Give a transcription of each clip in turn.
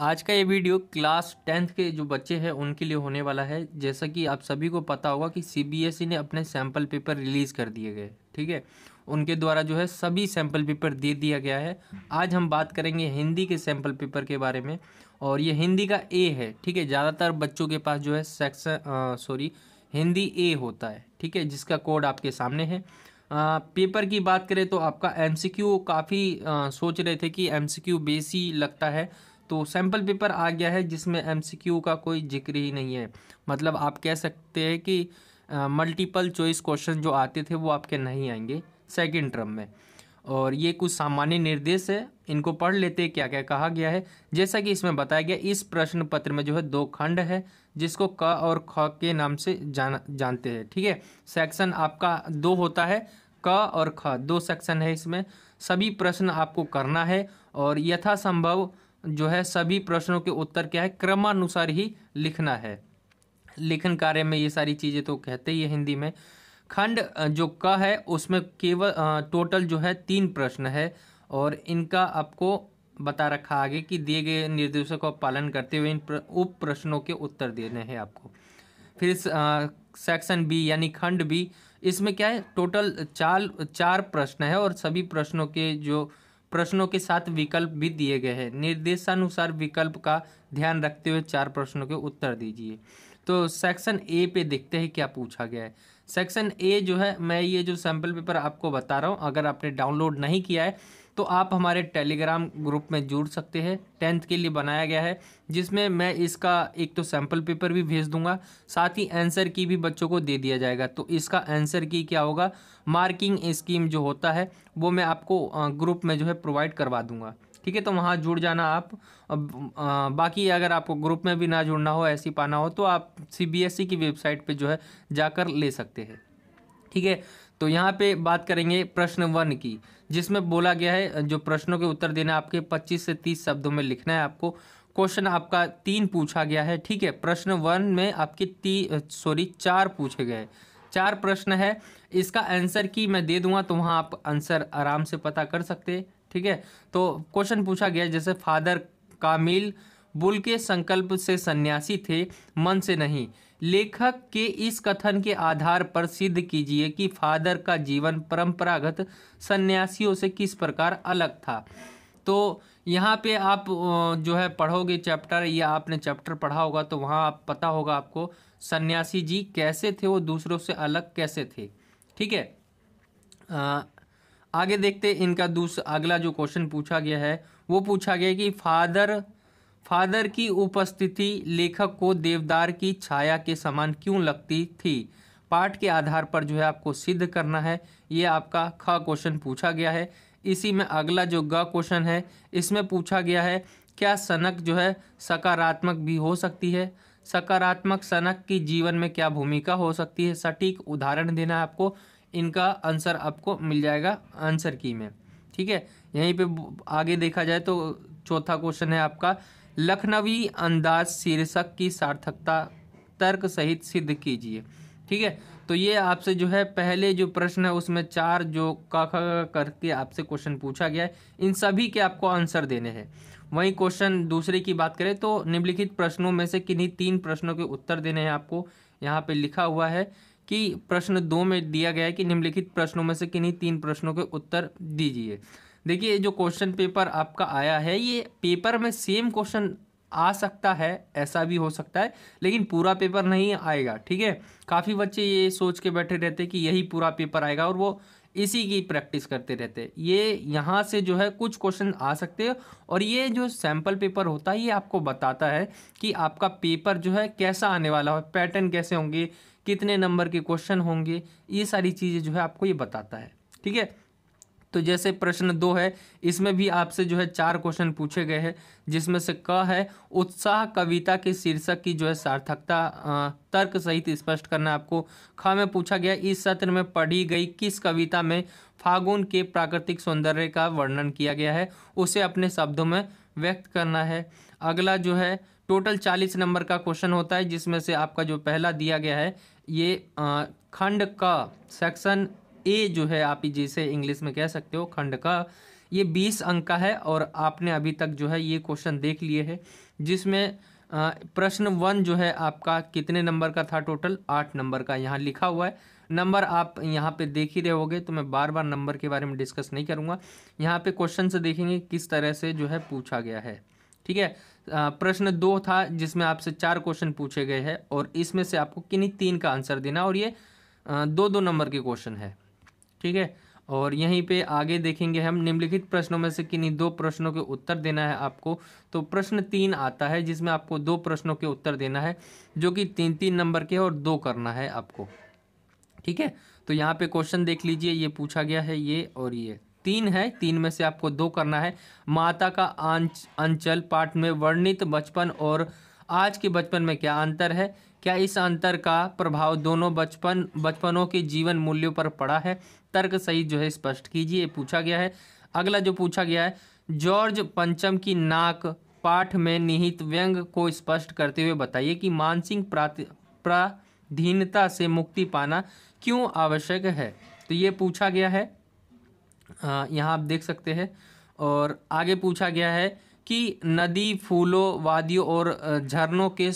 आज का ये वीडियो क्लास टेंथ के जो बच्चे हैं उनके लिए होने वाला है जैसा कि आप सभी को पता होगा कि सीबीएसई e ने अपने सैम्पल पेपर रिलीज़ कर दिए गए ठीक है उनके द्वारा जो है सभी सैम्पल पेपर दे दिया गया है आज हम बात करेंगे हिंदी के सैम्पल पेपर के बारे में और ये हिंदी का ए है ठीक है ज़्यादातर बच्चों के पास जो है सेक्शन सॉरी हिंदी ए होता है ठीक है जिसका कोड आपके सामने है आ, पेपर की बात करें तो आपका एम काफ़ी सोच रहे थे कि एम सी बेसी लगता है तो सैम्पल पेपर आ गया है जिसमें एम का कोई जिक्र ही नहीं है मतलब आप कह सकते हैं कि मल्टीपल चॉइस क्वेश्चन जो आते थे वो आपके नहीं आएंगे सेकेंड टर्म में और ये कुछ सामान्य निर्देश है इनको पढ़ लेते क्या क्या कहा गया है जैसा कि इसमें बताया गया इस प्रश्न पत्र में जो है दो खंड है जिसको क और ख के नाम से जान जानते हैं ठीक है सेक्शन आपका दो होता है क और ख दो सेक्शन है इसमें सभी प्रश्न आपको करना है और यथासंभव जो है सभी प्रश्नों के उत्तर क्या है क्रमानुसार ही लिखना है लेखन कार्य में ये सारी चीज़ें तो कहते ही है हिंदी में खंड जो क है उसमें केवल टोटल जो है तीन प्रश्न है और इनका आपको बता रखा आगे कि दिए गए निर्देशों का पालन करते हुए इन प्र, उप प्रश्नों के उत्तर देने हैं आपको फिर इस सेक्शन बी यानी खंड बी इसमें क्या है टोटल चार चार प्रश्न है और सभी प्रश्नों के जो प्रश्नों के साथ विकल्प भी दिए गए हैं निर्देशानुसार विकल्प का ध्यान रखते हुए चार प्रश्नों के उत्तर दीजिए तो सेक्शन ए पे देखते हैं क्या पूछा गया है सेक्शन ए जो है मैं ये जो सैम्पल पेपर आपको बता रहा हूँ अगर आपने डाउनलोड नहीं किया है तो आप हमारे टेलीग्राम ग्रुप में जुड़ सकते हैं टेंथ के लिए बनाया गया है जिसमें मैं इसका एक तो सैम्पल पेपर भी भेज दूंगा साथ ही आंसर की भी बच्चों को दे दिया जाएगा तो इसका आंसर की क्या होगा मार्किंग स्कीम जो होता है वो मैं आपको ग्रुप में जो है प्रोवाइड करवा दूँगा ठीक है तो वहाँ जुड़ जाना आप अब बाकी अगर आपको ग्रुप में भी ना जुड़ना हो ऐसी पाना हो तो आप सी e की वेबसाइट पर जो है जाकर ले सकते हैं ठीक है तो यहाँ पे बात करेंगे प्रश्न वन की जिसमें बोला गया है जो प्रश्नों के उत्तर देना आपके 25 से 30 शब्दों में लिखना है आपको क्वेश्चन आपका तीन पूछा गया है ठीक है प्रश्न वन में आपके तीन सॉरी चार पूछे गए चार प्रश्न है इसका आंसर की मैं दे दूंगा तो वहाँ आप आंसर आराम से पता कर सकते ठीक है तो क्वेश्चन पूछा गया जैसे फादर कामिल बुल के संकल्प से सन्यासी थे मन से नहीं लेखक के इस कथन के आधार पर सिद्ध कीजिए कि फादर का जीवन परंपरागत सन्यासियों से किस प्रकार अलग था तो यहाँ पे आप जो है पढ़ोगे चैप्टर या आपने चैप्टर पढ़ा होगा तो वहाँ आप पता होगा आपको सन्यासी जी कैसे थे वो दूसरों से अलग कैसे थे ठीक है आगे देखते इनका दूसरा अगला जो क्वेश्चन पूछा गया है वो पूछा गया कि फादर फादर की उपस्थिति लेखक को देवदार की छाया के समान क्यों लगती थी पाठ के आधार पर जो है आपको सिद्ध करना है ये आपका ख क्वेश्चन पूछा गया है इसी में अगला जो ग क्वेश्चन है इसमें पूछा गया है क्या सनक जो है सकारात्मक भी हो सकती है सकारात्मक सनक की जीवन में क्या भूमिका हो सकती है सटीक उदाहरण देना है आपको इनका आंसर आपको मिल जाएगा आंसर की में ठीक है यहीं पे आगे देखा जाए तो चौथा क्वेश्चन है आपका लखनवी अंदाज शीर्षक की सार्थकता तर्क सहित सिद्ध कीजिए ठीक है तो ये आपसे जो है पहले जो प्रश्न है उसमें चार जो का करके आपसे क्वेश्चन पूछा गया है इन सभी के आपको आंसर देने हैं वहीं क्वेश्चन दूसरे की बात करें तो निम्नलिखित प्रश्नों में से किन्हीं तीन प्रश्नों के उत्तर देने हैं आपको यहाँ पे लिखा हुआ है कि प्रश्न दो में दिया गया है कि निम्नलिखित प्रश्नों में से किन्हीं तीन प्रश्नों के उत्तर दीजिए देखिए जो क्वेश्चन पेपर आपका आया है ये पेपर में सेम क्वेश्चन आ सकता है ऐसा भी हो सकता है लेकिन पूरा पेपर नहीं आएगा ठीक है काफ़ी बच्चे ये सोच के बैठे रहते कि यही पूरा पेपर आएगा और वो इसी की प्रैक्टिस करते रहते ये यहाँ से जो है कुछ क्वेश्चन आ सकते हैं और ये जो सैम्पल पेपर होता है ये आपको बताता है कि आपका पेपर जो है कैसा आने वाला है पैटर्न कैसे होंगे कितने नंबर के क्वेश्चन होंगे ये सारी चीज़ें जो है आपको ये बताता है ठीक है तो जैसे प्रश्न दो है इसमें भी आपसे जो है चार क्वेश्चन पूछे गए हैं जिसमें से क है उत्साह कविता के शीर्षक की जो है सार्थकता तर्क सहित स्पष्ट करना आपको ख में पूछा गया इस सत्र में पढ़ी गई किस कविता में फागुन के प्राकृतिक सौंदर्य का वर्णन किया गया है उसे अपने शब्दों में व्यक्त करना है अगला जो है टोटल चालीस नंबर का क्वेश्चन होता है जिसमें से आपका जो पहला दिया गया है ये खंड का सेक्शन ए जो है आप जिसे इंग्लिश में कह सकते हो खंड का ये बीस अंक का है और आपने अभी तक जो है ये क्वेश्चन देख लिए है जिसमें प्रश्न वन जो है आपका कितने नंबर का था टोटल आठ नंबर का यहाँ लिखा हुआ है नंबर आप यहाँ पे देख ही रहे तो मैं बार बार नंबर के बारे में डिस्कस नहीं करूँगा यहाँ पे क्वेश्चन से देखेंगे किस तरह से जो है पूछा गया है ठीक है प्रश्न दो था जिसमें आपसे चार क्वेश्चन पूछे गए हैं और इसमें से आपको किन्हीं तीन का आंसर देना और ये दो दो नंबर के क्वेश्चन है ठीक है और यहीं पे आगे देखेंगे हम निम्नलिखित प्रश्नों में से किन्हीं दो प्रश्नों के उत्तर देना है आपको तो प्रश्न तीन आता है जिसमें आपको दो प्रश्नों के उत्तर देना है जो कि तीन तीन नंबर के और दो करना है आपको ठीक है तो यहाँ पे क्वेश्चन देख लीजिए ये पूछा गया है ये और ये तीन है तीन में से आपको दो करना है माता का अंचल पाठ में वर्णित बचपन और आज के बचपन में क्या अंतर है क्या इस अंतर का प्रभाव दोनों बचपन बचपनों के जीवन मूल्यों पर पड़ा है तर्क सही जो है स्पष्ट कीजिए पूछा गया है अगला जो पूछा गया है जॉर्ज पंचम की नाक पाठ में निहित व्यंग को स्पष्ट करते हुए बताइए कि मानसिक प्राधीनता से मुक्ति पाना क्यों आवश्यक है तो ये पूछा गया है यहाँ आप देख सकते हैं और आगे पूछा गया है कि नदी फूलों वादियों और झरनों के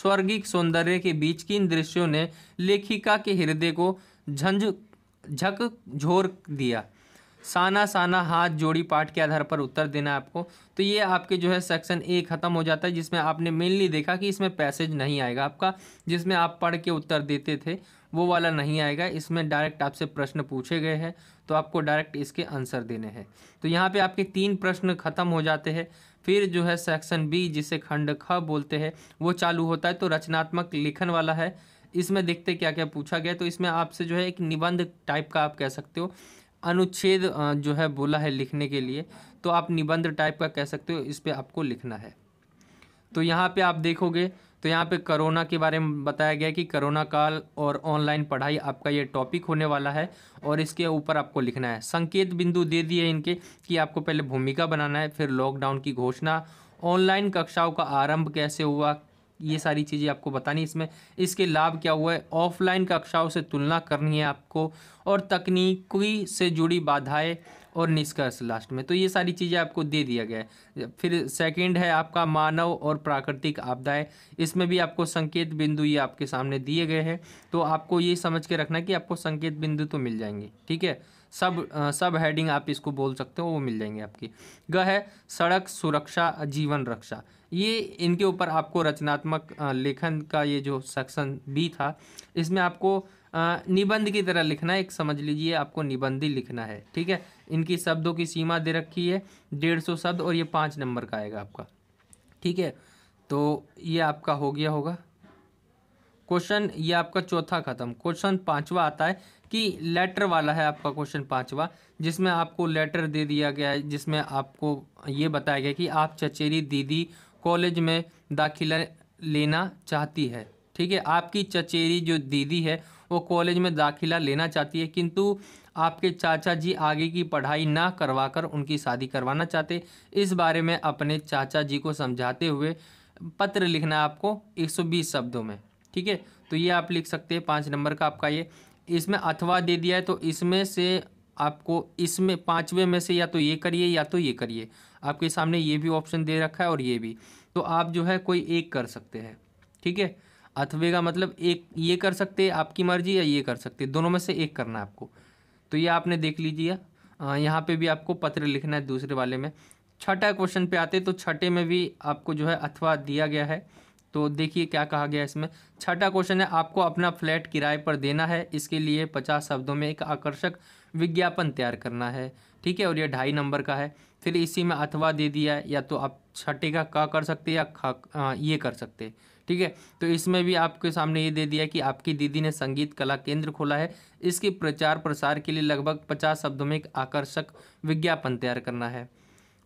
स्वर्गिक सौंदर्य के बीच की इन दृश्यों ने लेखिका के हृदय को झंझ झक झोर दिया साना साना हाथ जोड़ी पाठ के आधार पर उत्तर देना है आपको तो ये आपके जो है सेक्शन ए ख़त्म हो जाता है जिसमें आपने मेनली देखा कि इसमें पैसेज नहीं आएगा आपका जिसमें आप पढ़ के उत्तर देते थे वो वाला नहीं आएगा इसमें डायरेक्ट आपसे प्रश्न पूछे गए हैं तो आपको डायरेक्ट इसके आंसर देने हैं तो यहाँ पे आपके तीन प्रश्न खत्म हो जाते हैं फिर जो है सेक्शन बी जिसे खंड ख बोलते हैं वो चालू होता है तो रचनात्मक लेखन वाला है इसमें देखते क्या क्या पूछा गया तो इसमें आपसे जो है एक निबंध टाइप का आप कह सकते हो अनुच्छेद जो है बोला है लिखने के लिए तो आप निबंध टाइप का कह सकते हो इस पर आपको लिखना है तो यहाँ पे आप देखोगे तो यहाँ पे कोरोना के बारे में बताया गया कि कोरोना काल और ऑनलाइन पढ़ाई आपका ये टॉपिक होने वाला है और इसके ऊपर आपको लिखना है संकेत बिंदु दे दिए इनके कि आपको पहले भूमिका बनाना है फिर लॉकडाउन की घोषणा ऑनलाइन कक्षाओं का आरंभ कैसे हुआ ये सारी चीज़ें आपको बतानी इसमें इसके लाभ क्या हुआ है ऑफलाइन कक्षाओं से तुलना करनी है आपको और तकनीकी से जुड़ी बाधाएँ और निष्कर्ष लास्ट में तो ये सारी चीज़ें आपको दे दिया गया है फिर सेकंड है आपका मानव और प्राकृतिक आपदाएं इसमें भी आपको संकेत बिंदु ये आपके सामने दिए गए हैं तो आपको ये समझ के रखना कि आपको संकेत बिंदु तो मिल जाएंगे ठीक है सब आ, सब हेडिंग आप इसको बोल सकते हो वो मिल जाएंगे आपकी ग है सड़क सुरक्षा जीवन रक्षा ये इनके ऊपर आपको रचनात्मक लेखन का ये जो सेक्शन बी था इसमें आपको निबंध की तरह लिखना है एक समझ लीजिए आपको निबंधी लिखना है ठीक है इनकी शब्दों की सीमा दे रखी है डेढ़ सौ शब्द और ये पाँच नंबर का आएगा आपका ठीक है तो ये आपका हो गया होगा क्वेश्चन ये आपका चौथा खत्म क्वेश्चन पांचवा आता है कि लेटर वाला है आपका क्वेश्चन पांचवा जिसमें आपको लेटर दे दिया गया है जिसमें आपको ये बताया गया कि आप चचेरी दीदी कॉलेज में दाखिला लेना चाहती है ठीक है आपकी चचेरी जो दीदी है वो कॉलेज में दाखिला लेना चाहती है किंतु आपके चाचा जी आगे की पढ़ाई ना करवा कर उनकी शादी करवाना चाहते इस बारे में अपने चाचा जी को समझाते हुए पत्र लिखना है आपको 120 शब्दों में ठीक है तो ये आप लिख सकते हैं पाँच नंबर का आपका ये इसमें अथवा दे दिया है तो इसमें से आपको इसमें पाँचवें में से या तो ये करिए या तो ये करिए आपके सामने ये भी ऑप्शन दे रखा है और ये भी तो आप जो है कोई एक कर सकते हैं ठीक है अथवे का मतलब एक ये कर सकते आपकी मर्जी या ये कर सकते दोनों में से एक करना है आपको तो ये आपने देख लीजिए यहाँ पे भी आपको पत्र लिखना है दूसरे वाले में छठा क्वेश्चन पे आते तो छठे में भी आपको जो है अथवा दिया गया है तो देखिए क्या कहा गया इसमें छठा क्वेश्चन है आपको अपना फ्लैट किराए पर देना है इसके लिए पचास शब्दों में एक आकर्षक विज्ञापन तैयार करना है ठीक है और यह ढाई नंबर का है फिर इसी में अथवा दे दिया है या तो आप छठे का का कर सकते या खा ये कर सकते ठीक है तो इसमें भी आपके सामने ये दे दिया कि आपकी दीदी ने संगीत कला केंद्र खोला है इसके प्रचार प्रसार के लिए लगभग पचास शब्दों में एक आकर्षक विज्ञापन तैयार करना है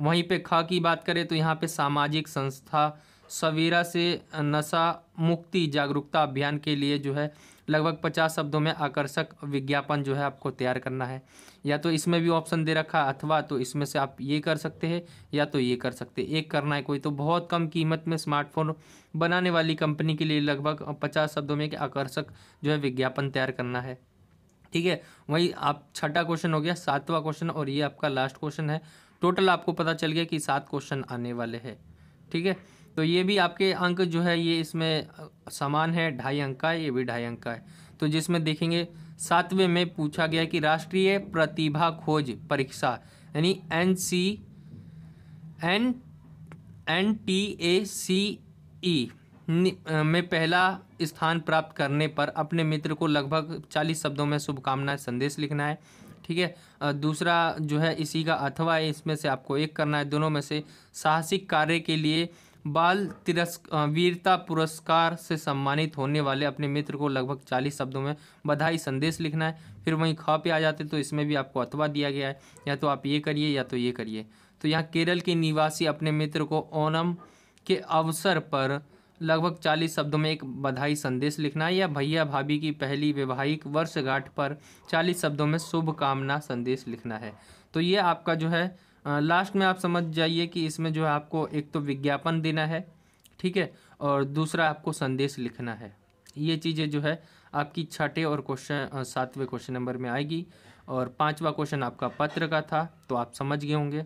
वहीं पे ख की बात करें तो यहाँ पे सामाजिक संस्था सवेरा से नशा मुक्ति जागरूकता अभियान के लिए जो है लगभग पचास शब्दों में आकर्षक विज्ञापन जो है आपको तैयार करना है या तो इसमें भी ऑप्शन दे रखा अथवा तो इसमें से आप ये कर सकते हैं या तो ये कर सकते एक करना है कोई तो बहुत कम कीमत में स्मार्टफोन बनाने वाली कंपनी के लिए लगभग पचास शब्दों में एक आकर्षक जो है विज्ञापन तैयार करना है ठीक है वही आप छठा क्वेश्चन हो गया सातवां क्वेश्चन और ये आपका लास्ट क्वेश्चन है टोटल आपको पता चल गया कि सात क्वेश्चन आने वाले हैं ठीक है तो ये भी आपके अंक जो है ये इसमें समान है ढाई अंक का ये भी ढाई अंक का है तो जिसमें देखेंगे सातवें में पूछा गया कि राष्ट्रीय प्रतिभा खोज परीक्षा यानी N C N N T A C E में पहला स्थान प्राप्त करने पर अपने मित्र को लगभग चालीस शब्दों में शुभकामना संदेश लिखना है ठीक है दूसरा जो है इसी का अथवा है इसमें से आपको एक करना है दोनों में से साहसिक कार्य के लिए बाल तिरस्क वीरता पुरस्कार से सम्मानित होने वाले अपने मित्र को लगभग चालीस शब्दों में बधाई संदेश लिखना है फिर वहीं ख पे आ जाते तो इसमें भी आपको अथवा दिया गया है या तो आप ये करिए या तो ये करिए तो यहाँ केरल के निवासी अपने मित्र को ओनम के अवसर पर लगभग चालीस शब्दों में एक बधाई संदेश लिखना है या भैया भाभी की पहली वैवाहिक वर्षगांठ पर चालीस शब्दों में शुभकामना संदेश लिखना है तो ये आपका जो है लास्ट में आप समझ जाइए कि इसमें जो है आपको एक तो विज्ञापन देना है ठीक है और दूसरा आपको संदेश लिखना है ये चीज़ें जो है आपकी छठे और क्वेश्चन सातवें क्वेश्चन नंबर में आएगी और पांचवा क्वेश्चन आपका पत्र का था तो आप समझ गए होंगे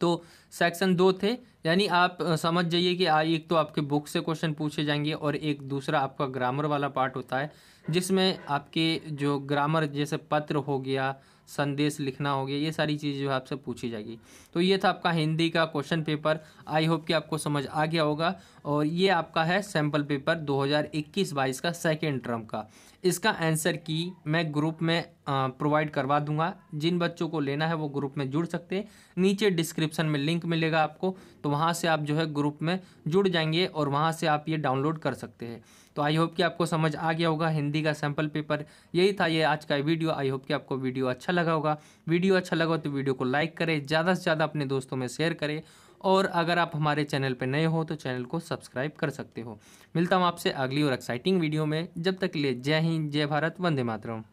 तो सेक्शन दो थे यानी आप समझ जाइए कि आ, एक तो आपके बुक से क्वेश्चन पूछे जाएंगे और एक दूसरा आपका ग्रामर वाला पार्ट होता है जिसमें आपके जो ग्रामर जैसे पत्र हो गया संदेश लिखना हो गया ये सारी चीज़ जो आपसे पूछी जाएगी तो ये था आपका हिंदी का क्वेश्चन पेपर आई होप कि आपको समझ आ गया होगा और ये आपका है सैम्पल पेपर 2021 हज़ार का सेकेंड टर्म का इसका आंसर की मैं ग्रुप में प्रोवाइड करवा दूंगा जिन बच्चों को लेना है वो ग्रुप में जुड़ सकते हैं नीचे डिस्क्रिप्शन में लिंक मिलेगा आपको तो वहाँ से आप जो है ग्रुप में जुड़ जाएंगे और वहाँ से आप ये डाउनलोड कर सकते हैं तो आई होप कि आपको समझ आ गया होगा हिंदी का सैम्पल पेपर यही था ये आज का वीडियो आई होप कि आपको वीडियो अच्छा लगा होगा वीडियो अच्छा लगा तो वीडियो को लाइक करें ज़्यादा से ज़्यादा अपने दोस्तों में शेयर करें और अगर आप हमारे चैनल पर नए हो तो चैनल को सब्सक्राइब कर सकते हो मिलता हूँ आपसे अगली और एक्साइटिंग वीडियो में जब तक के लिए जय हिंद जय भारत वंदे मातरम